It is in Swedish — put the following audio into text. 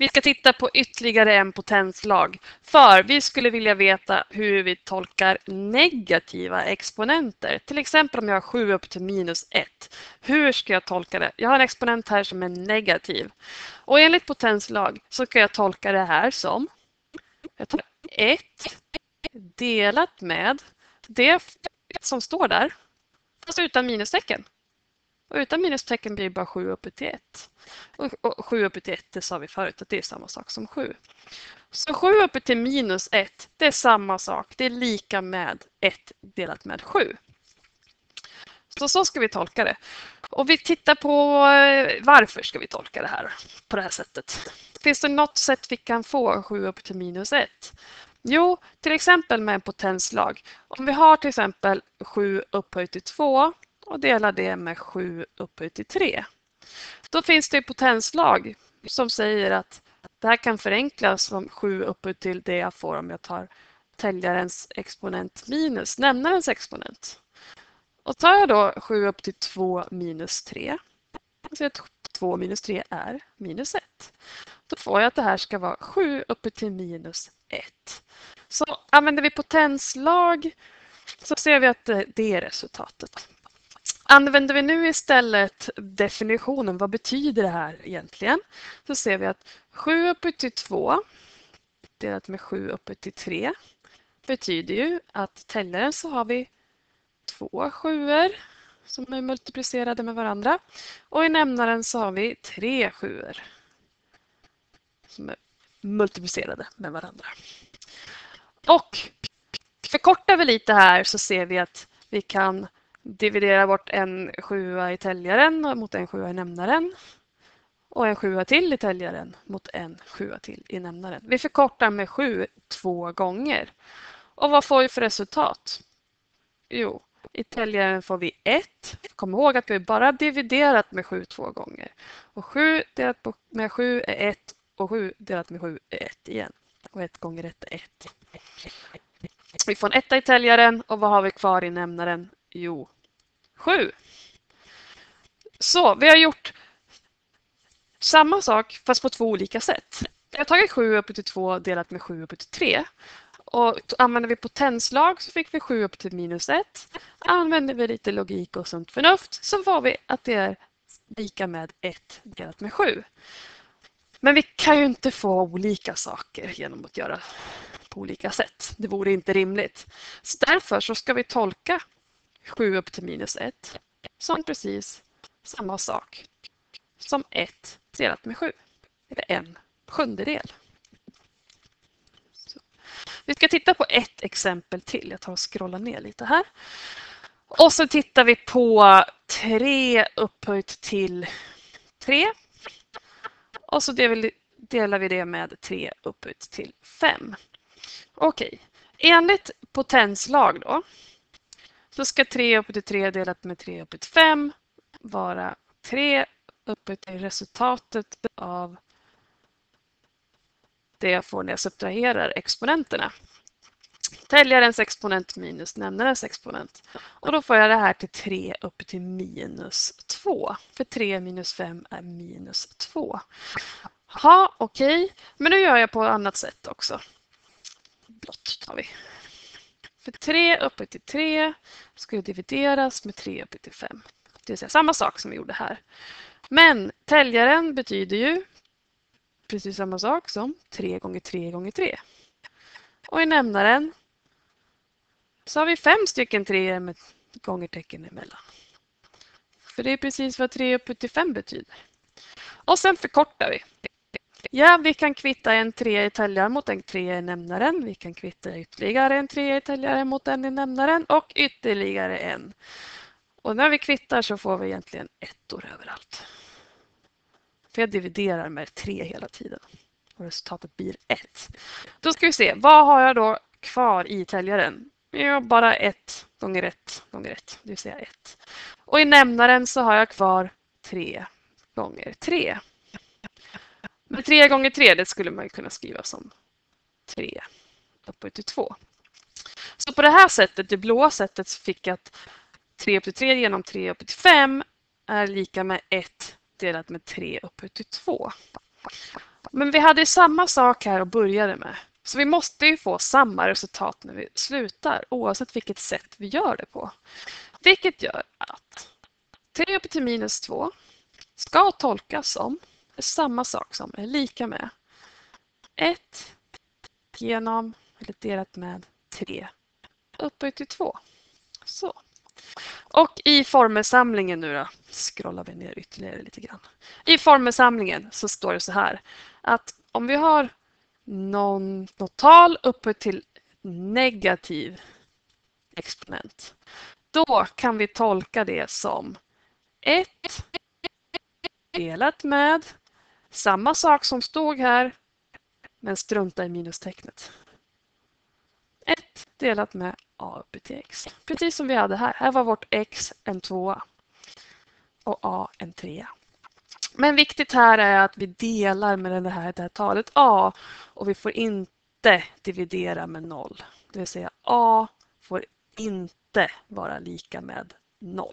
Vi ska titta på ytterligare en potenslag för vi skulle vilja veta hur vi tolkar negativa exponenter. Till exempel om jag har 7 upp till minus 1. Hur ska jag tolka det? Jag har en exponent här som är negativ. Och enligt potenslag så ska jag tolka det här som 1 delat med det som står där, fast utan minustecken. Och utan minustecken blir det bara 7 upphöjt till 1. Och, 7 upphöjt till 1, det sa vi förut, att det är samma sak som 7. Så 7 upphöjt till minus 1, det är samma sak. Det är lika med 1 delat med 7. Så, så ska vi tolka det. Och vi tittar på eh, varför ska vi tolka det här på det här sättet. Finns det något sätt vi kan få 7 upp till minus 1? Jo, till exempel med en potenslag. Om vi har till exempel 7 upphöjt till 2 och delar det med 7 upphöjt till 3. Då finns det potenslag som säger att det här kan förenklas som 7 upphöjt till det jag får om jag tar täljarens exponent minus nämnarens exponent. Och tar jag då 7 upp till 2 minus 3, så att 2 minus 3 är minus 1. Då får jag att det här ska vara 7 uppe till minus 1. Så använder vi potenslag så ser vi att det är resultatet. Använder vi nu istället definitionen, vad betyder det här egentligen? Så ser vi att 7 upphöjt till 2 delat med 7 upphöjt till 3 betyder ju att täljaren så har vi två sjuor som är multiplicerade med varandra och i nämnaren så har vi tre sjuor som är multiplicerade med varandra. Och förkortar vi lite här så ser vi att vi kan dividera bort en sjua i täljaren mot en sjua i nämnaren och en sjua till i täljaren mot en sjua till i nämnaren. Vi förkortar med sju två gånger. Och vad får vi för resultat? Jo, i täljaren får vi 1. Kom ihåg att vi bara dividerat med 7 två gånger. Och 7 delat med 7 är 1 och 7 delat med 7 är 1 igen. Och 1 gånger 1 är 1. Vi får en etta i täljaren och vad har vi kvar i nämnaren? Jo, 7. Så vi har gjort samma sak fast på två olika sätt. Jag har tagit 7 upp till 2 delat med 7 upp till 3. Och använder vi potenslag så fick vi 7 upp till minus 1. Använder vi lite logik och sunt förnuft så får vi att det är lika med 1 delat med 7. Men vi kan ju inte få olika saker genom att göra på olika sätt. Det vore inte rimligt. Så därför så ska vi tolka 7 upp till minus 1 som precis samma sak som 1 delat med 7, är en sjundedel. Så. Vi ska titta på ett exempel till. Jag tar och scrollar ner lite här. Och så tittar vi på 3 upphöjt till 3. Och så delar vi det med 3 upphöjt till 5. Okej, enligt potenslag då då ska 3 upphöjt till 3 delat med 3 upphöjt till 5 vara 3 upphöjt till resultatet av det jag får när jag subtraherar exponenterna. Täljarens exponent minus nämnarens exponent. Och då får jag det här till 3 upp till minus 2. För 3 minus 5 är minus 2. Ja, okej. Okay. Men nu gör jag på annat sätt också. Blått tar vi. För 3 upphöjt till 3 ska divideras med 3 upphöjt till 5. Det vill säga samma sak som vi gjorde här. Men täljaren betyder ju precis samma sak som 3 gånger 3 gånger 3. Och i nämnaren så har vi fem stycken 3 med gånger emellan. För det är precis vad 3 upphöjt till 5 betyder. Och sen förkortar vi. Ja, vi kan kvitta en trea i täljaren mot en trea i nämnaren. Vi kan kvitta ytterligare en trea i täljaren mot en i nämnaren och ytterligare en. Och när vi kvittar så får vi egentligen ettor överallt. För jag dividerar med tre hela tiden och resultatet blir ett. Då ska vi se, vad har jag då kvar i täljaren? Jo, bara ett gånger ett gånger ett, det vill säga ett. Och i nämnaren så har jag kvar tre gånger tre. Men tre gånger tre, det skulle man ju kunna skriva som tre upphöjt till två. Så på det här sättet, det blåa sättet, fick jag att 3 upphöjt till 3 genom 3 upphöjt till 5 är lika med 1 delat med 3 upphöjt till 2. Men vi hade samma sak här och började med. Så vi måste ju få samma resultat när vi slutar oavsett vilket sätt vi gör det på. Vilket gör att 3 upphöjt till minus 2 ska tolkas som är samma sak som, är lika med 1 genom, eller delat med 3 upphöjt till 2. Så. Och i formelsamlingen nu då, scrollar vi ner ytterligare lite grann. I formelsamlingen så står det så här att om vi har någon, något tal upphöjt till negativ exponent, då kan vi tolka det som 1 delat med samma sak som stod här, men strunta i minustecknet. 1 delat med a upp till x. Precis som vi hade här. Här var vårt x en tvåa och a en trea. Men viktigt här är att vi delar med det här, det här talet a och vi får inte dividera med 0. Det vill säga a får inte vara lika med 0.